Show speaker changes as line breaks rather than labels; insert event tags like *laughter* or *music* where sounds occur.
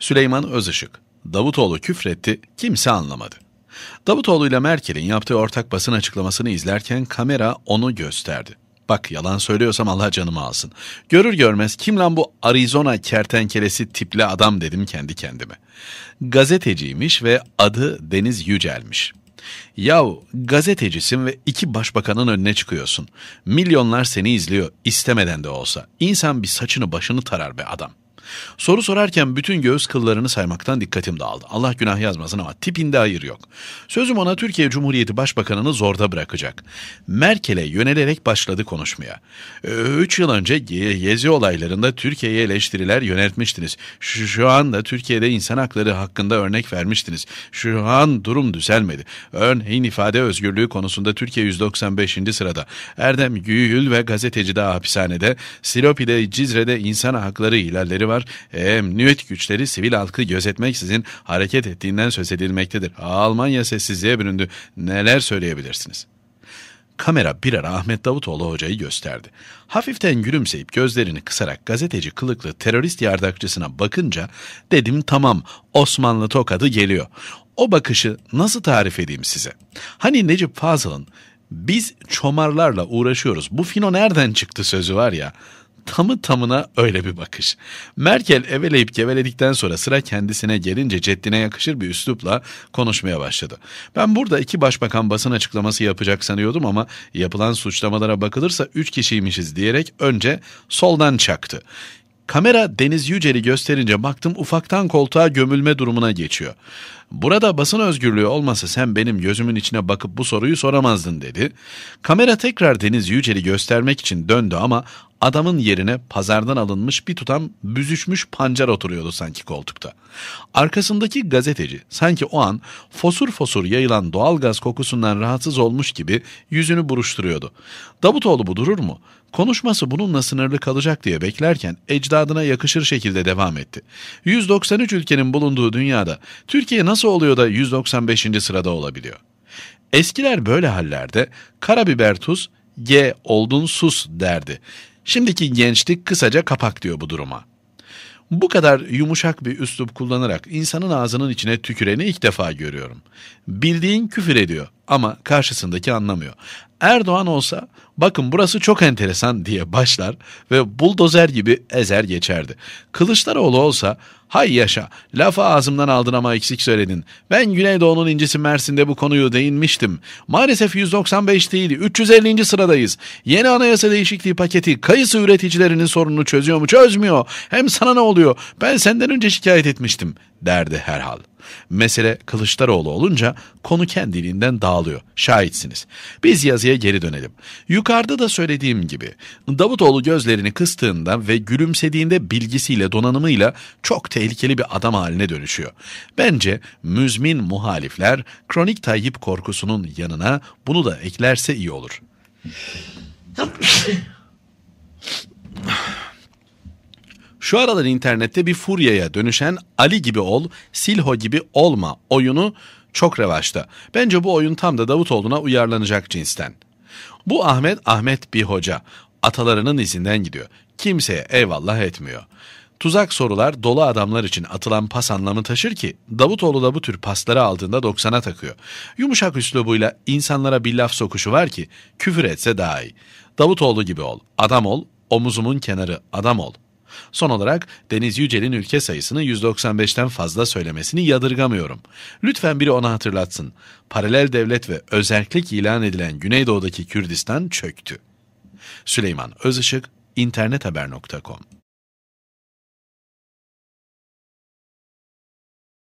Süleyman Özışık, Davutoğlu küfretti, kimse anlamadı. Davutoğlu ile Merkel'in yaptığı ortak basın açıklamasını izlerken kamera onu gösterdi. Bak yalan söylüyorsam Allah canımı alsın. Görür görmez kim lan bu Arizona kertenkelesi tipli adam dedim kendi kendime. Gazeteciymiş ve adı Deniz Yücel'miş. Yahu gazetecisin ve iki başbakanın önüne çıkıyorsun. Milyonlar seni izliyor istemeden de olsa. İnsan bir saçını başını tarar be adam.'' Soru sorarken bütün göğüs kıllarını saymaktan dikkatim dağıldı. Allah günah yazmasın ama tipinde hayır yok. Sözüm ona Türkiye Cumhuriyeti Başbakanı'nı zorda bırakacak. Merkel'e yönelerek başladı konuşmaya. Ee, üç yıl önce Yezi olaylarında Türkiye'ye eleştiriler yönetmiştiniz. Şu, şu anda Türkiye'de insan hakları hakkında örnek vermiştiniz. Şu an durum düzelmedi. Örneğin ifade özgürlüğü konusunda Türkiye 195. sırada. Erdem Güyül ve gazeteci daha hapishanede. Silopi'de, Cizre'de insan hakları ihlalleri var var. Emniyet güçleri sivil halkı gözetmeksizin hareket ettiğinden söz edilmektedir. Almanya sessizliğe büründü. Neler söyleyebilirsiniz? Kamera bir ara Ahmet Davutoğlu hocayı gösterdi. Hafiften gülümseyip gözlerini kısarak gazeteci kılıklı terörist yardakçısına bakınca dedim tamam Osmanlı tokadı geliyor. O bakışı nasıl tarif edeyim size? Hani Necip Fazıl'ın biz çomarlarla uğraşıyoruz. Bu fino nereden çıktı sözü var ya. Tamı tamına öyle bir bakış. Merkel eveleyip geveledikten sonra sıra kendisine gelince ceddine yakışır bir üslupla konuşmaya başladı. Ben burada iki başbakan basın açıklaması yapacak sanıyordum ama yapılan suçlamalara bakılırsa üç kişiymişiz diyerek önce soldan çaktı. Kamera Deniz Yücel'i gösterince baktım ufaktan koltuğa gömülme durumuna geçiyor. Burada basın özgürlüğü olmasa sen benim gözümün içine bakıp bu soruyu soramazdın dedi. Kamera tekrar Deniz Yücel'i göstermek için döndü ama Adamın yerine pazardan alınmış bir tutam büzüşmüş pancar oturuyordu sanki koltukta. Arkasındaki gazeteci sanki o an fosur fosur yayılan doğalgaz kokusundan rahatsız olmuş gibi yüzünü buruşturuyordu. Davutoğlu bu durur mu? Konuşması bununla sınırlı kalacak diye beklerken ecdadına yakışır şekilde devam etti. 193 ülkenin bulunduğu dünyada Türkiye nasıl oluyor da 195. sırada olabiliyor? Eskiler böyle hallerde karabiber tuz, ye oldun sus derdi. Şimdiki gençlik kısaca kapak diyor bu duruma. Bu kadar yumuşak bir üslup kullanarak insanın ağzının içine tüküreni ilk defa görüyorum. Bildiğin küfür ediyor ama karşısındaki anlamıyor. Erdoğan olsa bakın burası çok enteresan diye başlar ve buldozer gibi ezer geçerdi. Kılıçdaroğlu olsa hay yaşa lafı ağzımdan aldın ama eksik söyledin. Ben Güneydoğu'nun incisi Mersin'de bu konuyu değinmiştim. Maalesef 195 değil 350. sıradayız. Yeni anayasa değişikliği paketi kayısı üreticilerinin sorununu çözüyor mu çözmüyor. Hem sana ne oluyor ben senden önce şikayet etmiştim derdi herhalde. Mesele Kılıçdaroğlu olunca konu kendiliğinden dağılıyor. Şahitsiniz. Biz yazıya geri dönelim. Yukarıda da söylediğim gibi Davutoğlu gözlerini kıstığında ve gülümsediğinde bilgisiyle donanımıyla çok tehlikeli bir adam haline dönüşüyor. Bence müzmin muhalifler kronik Tayyip korkusunun yanına bunu da eklerse iyi olur. *laughs* Şu aralar internette bir furyaya dönüşen Ali gibi ol, Silho gibi olma oyunu çok revaçta. Bence bu oyun tam da Davutoğlu'na uyarlanacak cinsten. Bu Ahmet Ahmet bir hoca. Atalarının izinden gidiyor. Kimseye eyvallah etmiyor. Tuzak sorular dolu adamlar için atılan pas anlamı taşır ki Davutoğlu da bu tür pasları aldığında 90'a takıyor. Yumuşak üslubuyla insanlara bir laf sokuşu var ki küfür etse daha iyi. Davutoğlu gibi ol, adam ol, omuzumun kenarı adam ol.'' Son olarak Deniz Yücel'in ülke sayısını 195'ten fazla söylemesini yadırgamıyorum. Lütfen biri ona hatırlatsın. Paralel devlet ve özellik ilan edilen Güneydoğu'daki Kürdistan çöktü. Süleyman Özışık, internethaber.com